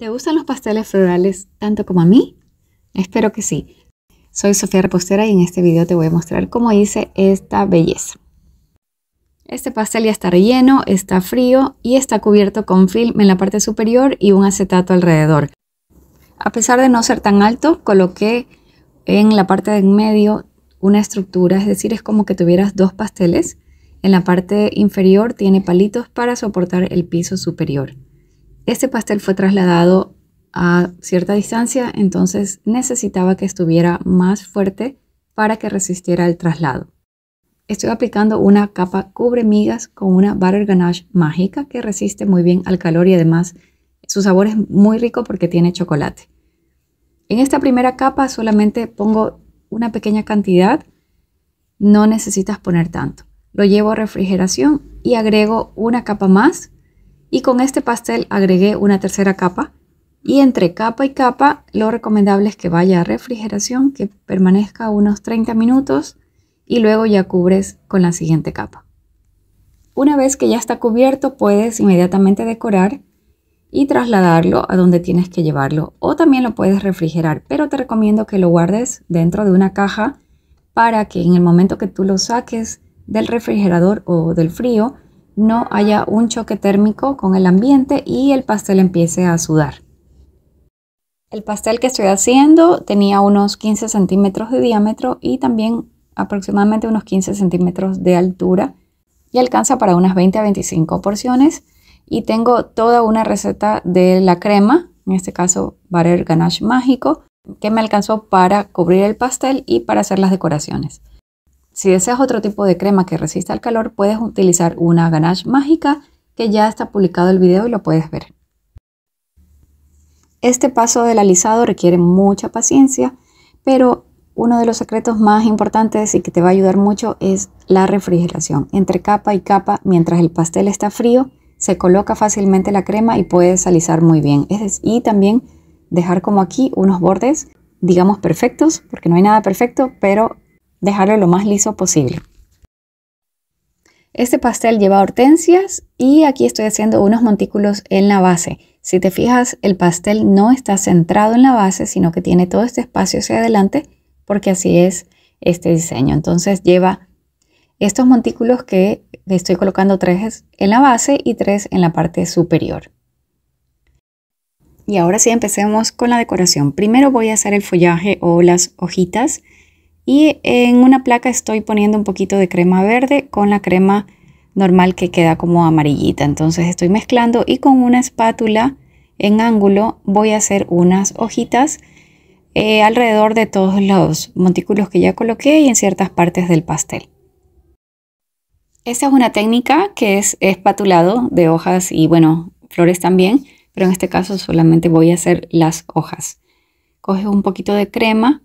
¿Te gustan los pasteles florales tanto como a mí? Espero que sí. Soy Sofía Repostera y en este video te voy a mostrar cómo hice esta belleza. Este pastel ya está relleno, está frío y está cubierto con film en la parte superior y un acetato alrededor. A pesar de no ser tan alto, coloqué en la parte de en medio una estructura, es decir, es como que tuvieras dos pasteles. En la parte inferior tiene palitos para soportar el piso superior. Este pastel fue trasladado a cierta distancia, entonces necesitaba que estuviera más fuerte para que resistiera el traslado. Estoy aplicando una capa cubre migas con una butter ganache mágica que resiste muy bien al calor y además su sabor es muy rico porque tiene chocolate. En esta primera capa solamente pongo una pequeña cantidad, no necesitas poner tanto. Lo llevo a refrigeración y agrego una capa más y con este pastel agregué una tercera capa. Y entre capa y capa lo recomendable es que vaya a refrigeración, que permanezca unos 30 minutos y luego ya cubres con la siguiente capa. Una vez que ya está cubierto puedes inmediatamente decorar y trasladarlo a donde tienes que llevarlo o también lo puedes refrigerar, pero te recomiendo que lo guardes dentro de una caja para que en el momento que tú lo saques del refrigerador o del frío no haya un choque térmico con el ambiente y el pastel empiece a sudar. El pastel que estoy haciendo tenía unos 15 centímetros de diámetro y también aproximadamente unos 15 centímetros de altura y alcanza para unas 20 a 25 porciones. Y tengo toda una receta de la crema, en este caso butter ganache mágico, que me alcanzó para cubrir el pastel y para hacer las decoraciones. Si deseas otro tipo de crema que resista al calor, puedes utilizar una ganache mágica que ya está publicado el video y lo puedes ver. Este paso del alisado requiere mucha paciencia, pero uno de los secretos más importantes y que te va a ayudar mucho es la refrigeración. Entre capa y capa, mientras el pastel está frío, se coloca fácilmente la crema y puedes alisar muy bien. y también dejar como aquí unos bordes, digamos perfectos, porque no hay nada perfecto, pero dejarlo lo más liso posible. Este pastel lleva hortensias y aquí estoy haciendo unos montículos en la base. Si te fijas, el pastel no está centrado en la base, sino que tiene todo este espacio hacia adelante, porque así es este diseño. Entonces lleva estos montículos que estoy colocando tres en la base y tres en la parte superior. Y ahora sí empecemos con la decoración. Primero voy a hacer el follaje o las hojitas y en una placa estoy poniendo un poquito de crema verde con la crema normal que queda como amarillita. Entonces estoy mezclando y con una espátula en ángulo voy a hacer unas hojitas eh, alrededor de todos los montículos que ya coloqué y en ciertas partes del pastel. Esta es una técnica que es espatulado de hojas y bueno, flores también, pero en este caso solamente voy a hacer las hojas. Coge un poquito de crema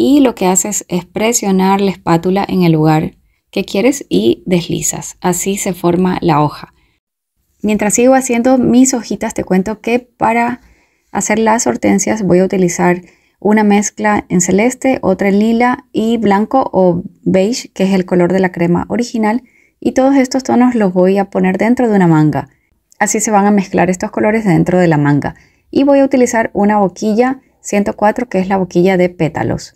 y lo que haces es presionar la espátula en el lugar que quieres y deslizas. Así se forma la hoja. Mientras sigo haciendo mis hojitas, te cuento que para hacer las hortensias voy a utilizar una mezcla en celeste, otra en lila y blanco o beige, que es el color de la crema original. Y todos estos tonos los voy a poner dentro de una manga. Así se van a mezclar estos colores dentro de la manga. Y voy a utilizar una boquilla 104, que es la boquilla de pétalos.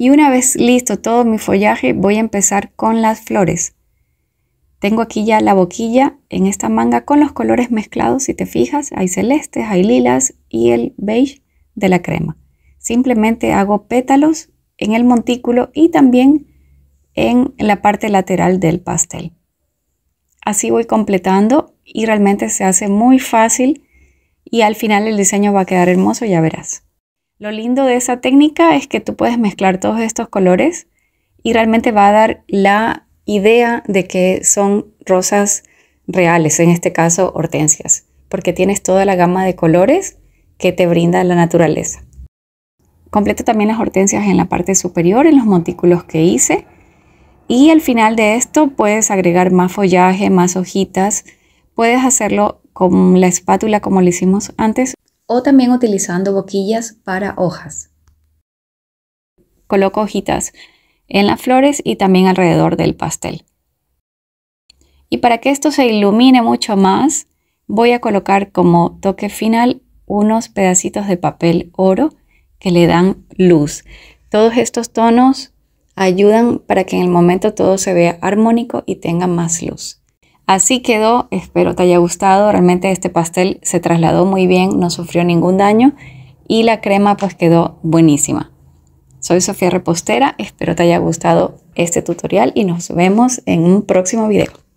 Y una vez listo todo mi follaje, voy a empezar con las flores. Tengo aquí ya la boquilla en esta manga con los colores mezclados, si te fijas, hay celestes, hay lilas y el beige de la crema. Simplemente hago pétalos en el montículo y también en la parte lateral del pastel. Así voy completando y realmente se hace muy fácil y al final el diseño va a quedar hermoso, ya verás. Lo lindo de esa técnica es que tú puedes mezclar todos estos colores y realmente va a dar la idea de que son rosas reales, en este caso hortensias, porque tienes toda la gama de colores que te brinda la naturaleza. Completo también las hortensias en la parte superior, en los montículos que hice. Y al final de esto puedes agregar más follaje, más hojitas. Puedes hacerlo con la espátula como lo hicimos antes o también utilizando boquillas para hojas. Coloco hojitas en las flores y también alrededor del pastel. Y para que esto se ilumine mucho más, voy a colocar como toque final unos pedacitos de papel oro que le dan luz. Todos estos tonos ayudan para que en el momento todo se vea armónico y tenga más luz. Así quedó, espero te haya gustado, realmente este pastel se trasladó muy bien, no sufrió ningún daño y la crema pues quedó buenísima. Soy Sofía Repostera, espero te haya gustado este tutorial y nos vemos en un próximo video.